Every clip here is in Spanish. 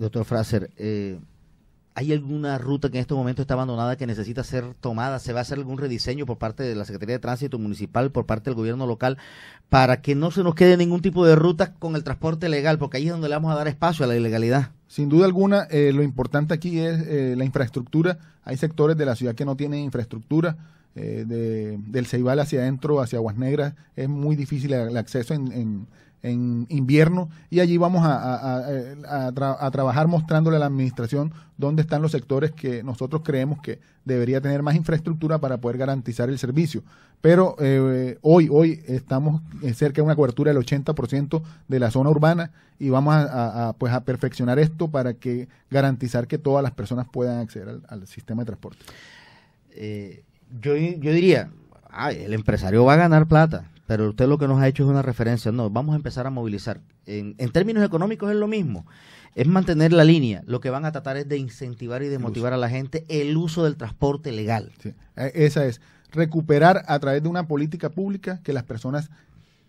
Doctor Fraser, eh, ¿hay alguna ruta que en este momento está abandonada que necesita ser tomada? ¿Se va a hacer algún rediseño por parte de la Secretaría de Tránsito Municipal, por parte del gobierno local, para que no se nos quede ningún tipo de ruta con el transporte legal? Porque ahí es donde le vamos a dar espacio a la ilegalidad. Sin duda alguna, eh, lo importante aquí es eh, la infraestructura. Hay sectores de la ciudad que no tienen infraestructura. del Ceibal hacia adentro, hacia Aguas Negras, es muy difícil el acceso en, en invierno y allí vamos eh, a, trabajar mostrándole a la administración dónde están los sectores que nosotros creemos que debería tener más infraestructura para poder garantizar el servicio. Pero eh, hoy, hoy estamos eh, cerca de una cobertura del 80% de la zona urbana y vamos a, pues a perfeccionar esto para que garantizar que todas las personas puedan acceder al, sistema de transporte. yo, yo diría, el empresario va a ganar plata pero usted lo que nos ha hecho es una referencia. No, vamos a empezar a movilizar. En, términos económicos es lo mismo. Es mantener la línea. Lo que van a tratar es de incentivar y de motivar a la gente el uso del transporte legal. Eh, esa es. Recuperar a través de una política pública que las personas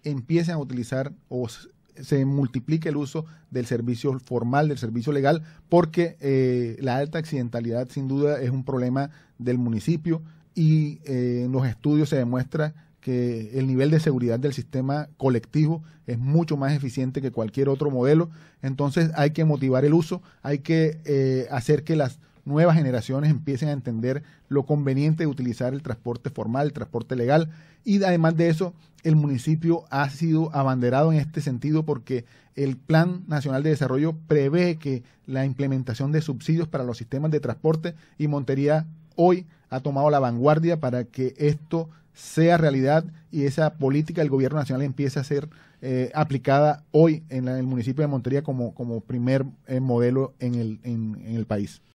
empiecen a utilizar o se multiplique el uso del servicio formal, del servicio legal, porque eh, la alta accidentalidad sin duda es un problema del municipio y eh, en los estudios se demuestra que el nivel de seguridad del sistema colectivo es mucho más eficiente que cualquier otro modelo. Entonces hay que motivar el uso, hay que eh, hacer que las nuevas generaciones empiecen a entender lo conveniente de utilizar el transporte formal, el transporte legal. Y además de eso, el municipio ha sido abanderado en este sentido porque el Plan Nacional de Desarrollo prevé que la implementación de subsidios para los sistemas de transporte y Montería hoy ha tomado la vanguardia para que esto sea realidad y esa política del gobierno nacional empiece a ser eh, aplicada hoy en, el municipio de Montería como, primer eh, modelo en el, en el país.